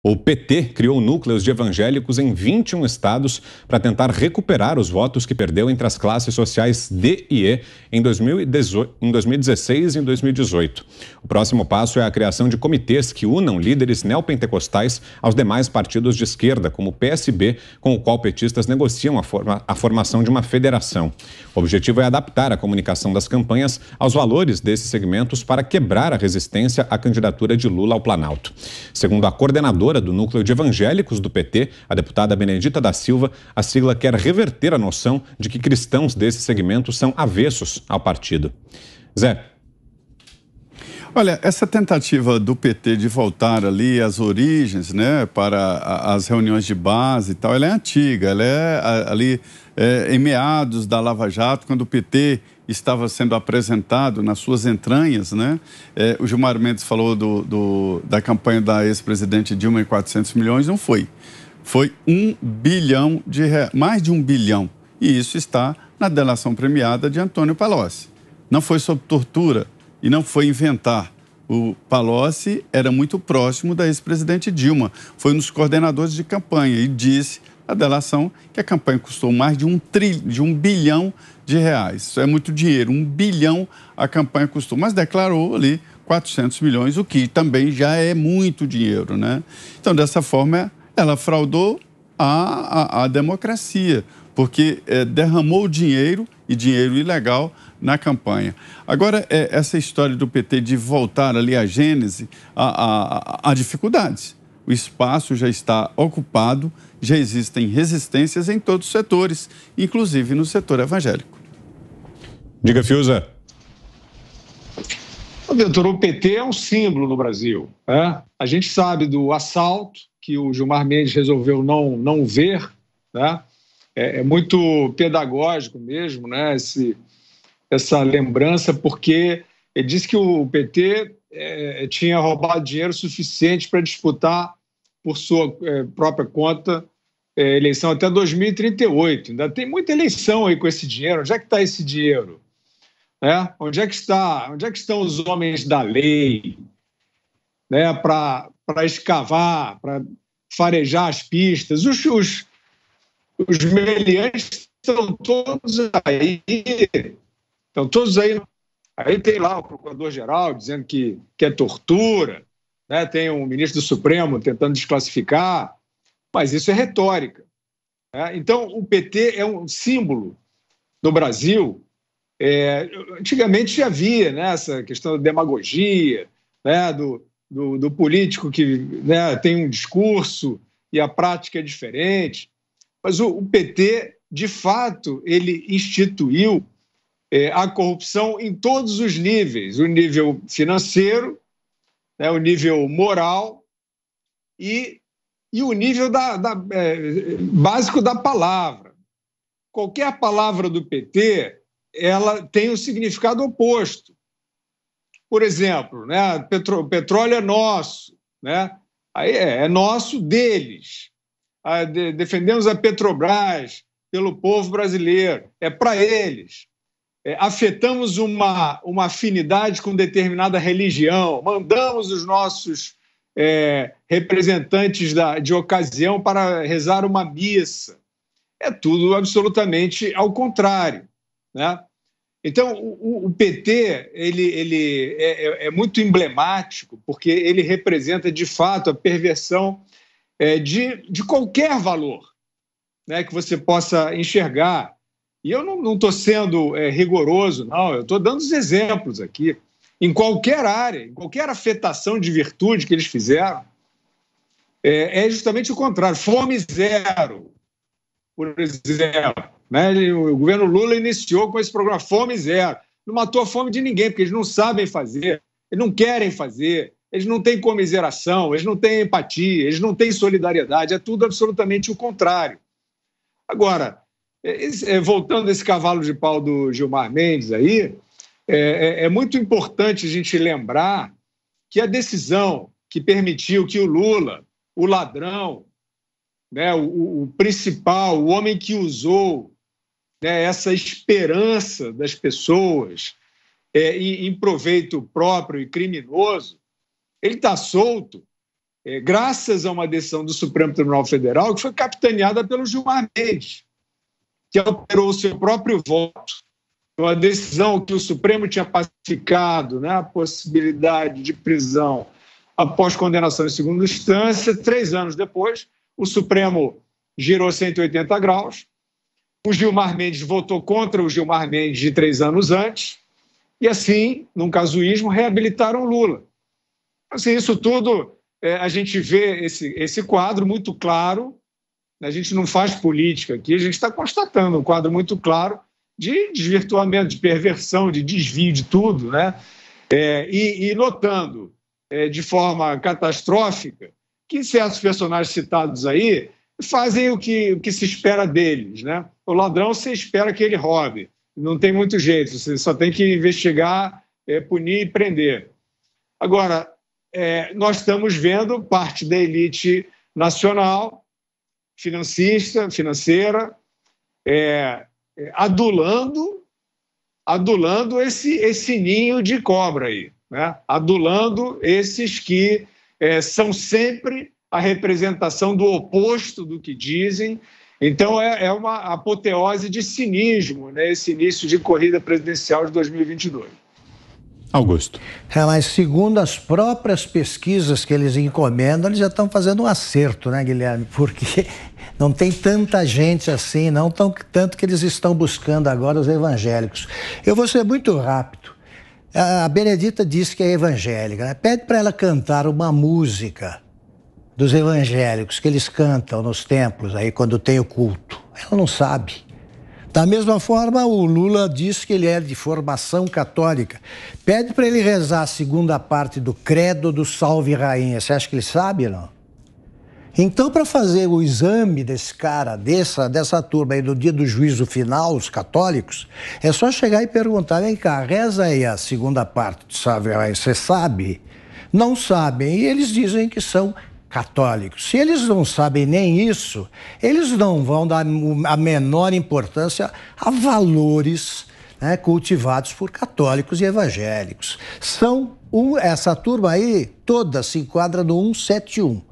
O PT criou núcleos de evangélicos em 21 estados para tentar recuperar os votos que perdeu entre as classes sociais D e E em 2016 e 2018. O próximo passo é a criação de comitês que unam líderes neopentecostais aos demais partidos de esquerda, como o PSB, com o qual petistas negociam a, forma, a formação de uma federação. O objetivo é adaptar a comunicação das campanhas aos valores desses segmentos para quebrar a resistência à candidatura de Lula ao Planalto. Segundo a coordenadora do núcleo de evangélicos do PT, a deputada Benedita da Silva, a sigla quer reverter a noção de que cristãos desse segmento são avessos ao partido. Zé, Olha, essa tentativa do PT de voltar ali às origens, né, para as reuniões de base e tal, ela é antiga, ela é ali é, em meados da Lava Jato, quando o PT estava sendo apresentado nas suas entranhas, né? É, o Gilmar Mendes falou do, do da campanha da ex-presidente Dilma em 400 milhões, não foi. Foi um bilhão de reais, mais de um bilhão. E isso está na delação premiada de Antônio Palocci. Não foi sob tortura, e não foi inventar. O Palocci era muito próximo da ex-presidente Dilma, foi um dos coordenadores de campanha e disse a delação que a campanha custou mais de um, tri, de um bilhão de reais. Isso é muito dinheiro, um bilhão a campanha custou, mas declarou ali 400 milhões, o que também já é muito dinheiro, né? Então, dessa forma, ela fraudou a, a, a democracia, porque é, derramou dinheiro, e dinheiro ilegal, na campanha. Agora, é, essa história do PT de voltar ali à gênese, há dificuldades. O espaço já está ocupado, já existem resistências em todos os setores, inclusive no setor evangélico. Diga, Fiuza. Ventura, o PT é um símbolo no Brasil. Né? A gente sabe do assalto que o Gilmar Mendes resolveu não, não ver. Né? É, é muito pedagógico mesmo né? esse, essa lembrança, porque ele disse que o PT é, tinha roubado dinheiro suficiente para disputar por sua é, própria conta é, eleição até 2038. Ainda tem muita eleição aí com esse dinheiro. Onde é que está esse dinheiro? Né? Onde é que está? Onde é que estão os homens da lei, né? Para para escavar, para farejar as pistas. Os, os, os meliantes estão todos aí então, todos aí. Aí tem lá o procurador-geral dizendo que, que é tortura, né? tem o um ministro do Supremo tentando desclassificar, mas isso é retórica. Né? Então, o PT é um símbolo no Brasil. É, antigamente já havia né, essa questão da demagogia, né, do, do, do político que né, tem um discurso e a prática é diferente. Mas o, o PT, de fato, ele instituiu é, a corrupção em todos os níveis: o nível financeiro, né, o nível moral e, e o nível da, da, é, básico da palavra. Qualquer palavra do PT ela tem o um significado oposto. Por exemplo, né, petro, petróleo é nosso, né? Aí é, é nosso deles. Ah, defendemos a Petrobras pelo povo brasileiro, é para eles é, afetamos uma, uma afinidade com determinada religião, mandamos os nossos é, representantes da, de ocasião para rezar uma missa. É tudo absolutamente ao contrário. Né? Então, o, o PT ele, ele é, é, é, muito emblemático, porque ele representa, de fato, a perversão é, de, de qualquer valor né, que você possa enxergar. E eu não estou sendo é, rigoroso, não, eu estou dando os exemplos aqui. Em qualquer área, em qualquer afetação de virtude que eles fizeram, é, é justamente o contrário. Fome zero, por exemplo. Né? O governo Lula iniciou com esse programa Fome Zero. Não matou a fome de ninguém, porque eles não sabem fazer, eles não querem fazer, eles não têm comiseração, eles não têm empatia, eles não têm solidariedade, é tudo absolutamente o contrário. Agora, é, é, voltando esse cavalo de pau do Gilmar Mendes aí, é, é, é muito importante a gente lembrar que a decisão que permitiu que o Lula, o ladrão, né, o, o, principal, o homem que usou né, essa esperança das pessoas é, em, em, proveito próprio e criminoso, ele está solto é, graças a uma decisão do Supremo Tribunal Federal que foi capitaneada pelo Gilmar Mendes que alterou o seu próprio voto, uma decisão que o Supremo tinha pacificado, né, a possibilidade de prisão após condenação em segunda instância, três anos depois, o Supremo girou 180 graus, o Gilmar Mendes votou contra o Gilmar Mendes de três anos antes, e assim, num casuísmo, reabilitaram Lula. Assim, isso tudo, é, a gente vê esse, esse quadro muito claro a gente não faz política aqui, a gente está constatando um quadro muito claro de desvirtuamento, de perversão, de desvio de tudo, né? É, e, e, notando é, de forma catastrófica que certos personagens citados aí fazem o que, o que se espera deles, né? O ladrão se espera que ele roube, não tem muito jeito, você só tem que investigar, é, punir e prender. Agora, é, nós estamos vendo parte da elite nacional financista, financeira, é, é, adulando, adulando esse, esse ninho de cobra aí, né? adulando esses que é, são sempre a representação do oposto do que dizem. Então, é, é uma apoteose de cinismo, né? esse início de corrida presidencial de 2022. Augusto. É, mas segundo as próprias pesquisas que eles encomendam, eles já estão fazendo um acerto, né, Guilherme? Porque não tem tanta gente assim, não tão, tanto que eles estão buscando agora os evangélicos. Eu vou ser muito rápido. A Benedita disse que é evangélica. Né? Pede para ela cantar uma música dos evangélicos que eles cantam nos templos aí quando tem o culto. Ela não sabe. Da mesma forma, o Lula diz que ele é de formação católica. Pede para ele rezar a segunda parte do credo do Salve Rainha. Você acha que ele sabe, não? Então, para fazer o exame desse cara, dessa, dessa turma aí, no dia do juízo final, os católicos, é só chegar e perguntar: vem cá, reza aí a segunda parte do Salve Rainha. Você sabe? Não sabem. E eles dizem que são católicos. Se eles não sabem nem isso, eles não vão dar a menor importância a valores né, cultivados por católicos e evangélicos. São um, essa turma aí toda se enquadra no 171,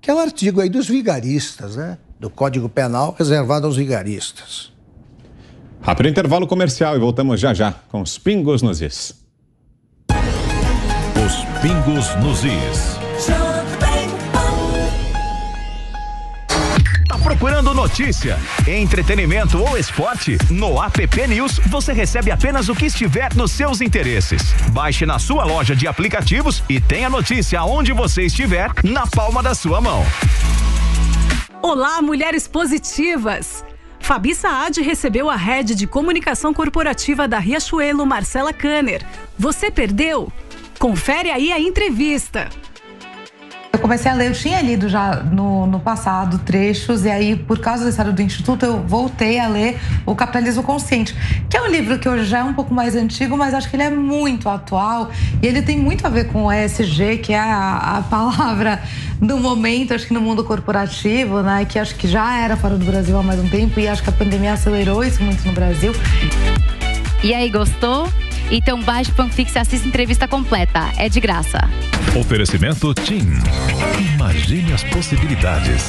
que é o um artigo aí dos vigaristas, né? Do Código Penal reservado aos vigaristas. Rápido intervalo comercial e voltamos já já com os pingos nos is. Os pingos nos is. Procurando notícia, entretenimento ou esporte? No App News você recebe apenas o que estiver nos seus interesses. Baixe na sua loja de aplicativos e tenha notícia onde você estiver na palma da sua mão. Olá, mulheres positivas! Fabi Saad recebeu a rede de comunicação corporativa da Riachuelo, Marcela Kanner. Você perdeu? Confere aí a entrevista. Eu comecei a ler, eu tinha lido já no, no passado trechos, e aí, por causa da história do Instituto, eu voltei a ler O Capitalismo Consciente, que é um livro que hoje já é um pouco mais antigo, mas acho que ele é muito atual e ele tem muito a ver com o ESG, que é a, a palavra do momento, acho que no mundo corporativo, né? Que acho que já era fora do Brasil há mais um tempo e acho que a pandemia acelerou isso muito no Brasil. E aí, gostou? Então baixe o Panflix e assista a entrevista completa. É de graça. Oferecimento TIM. Imagine as possibilidades.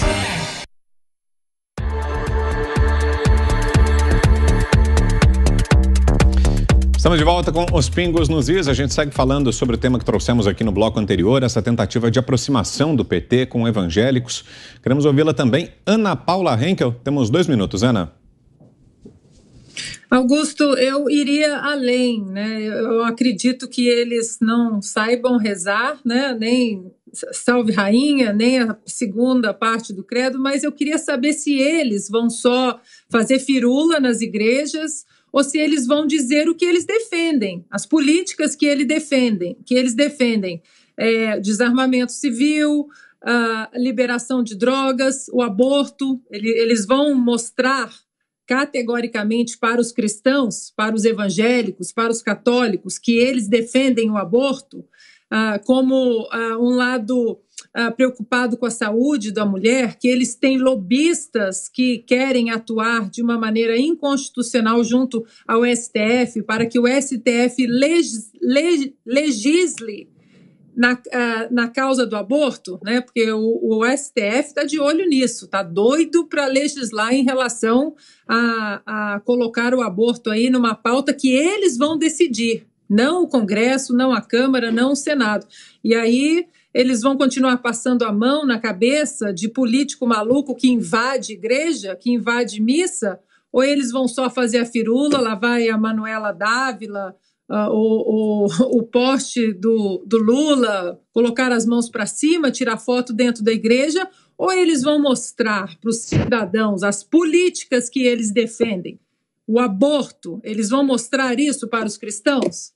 Estamos de volta com os pingos nos is. A gente segue falando sobre o tema que trouxemos aqui no bloco anterior, essa tentativa de aproximação do PT com evangélicos. Queremos ouvi-la também, Ana Paula Henkel. Temos dois minutos, Ana. Augusto, eu iria além, né? Eu acredito que eles não saibam rezar, né? Nem Salve Rainha, nem a segunda parte do credo, mas eu queria saber se eles vão só fazer firula nas igrejas ou se eles vão dizer o que eles defendem, as políticas que eles defendem, que eles defendem, é, desarmamento civil, liberação de drogas, o aborto, eles vão mostrar categoricamente para os cristãos, para os evangélicos, para os católicos, que eles defendem o aborto ah, como ah, um lado ah, preocupado com a saúde da mulher, que eles têm lobistas que querem atuar de uma maneira inconstitucional junto ao STF, para que o STF legis, leg, legisle na, ah, na causa do aborto, né? Porque o, o STF está de olho nisso, está doido para legislar em relação a, a colocar o aborto aí numa pauta que eles vão decidir, não o Congresso, não a Câmara, não o Senado. E aí eles vão continuar passando a mão na cabeça de político maluco que invade igreja, que invade missa, ou eles vão só fazer a firula, lá vai a Manuela Dávila, uh, o, o, o, poste do, do Lula, colocar as mãos para cima, tirar foto dentro da igreja, ou eles vão mostrar para os cidadãos as políticas que eles defendem? O aborto, eles vão mostrar isso para os cristãos?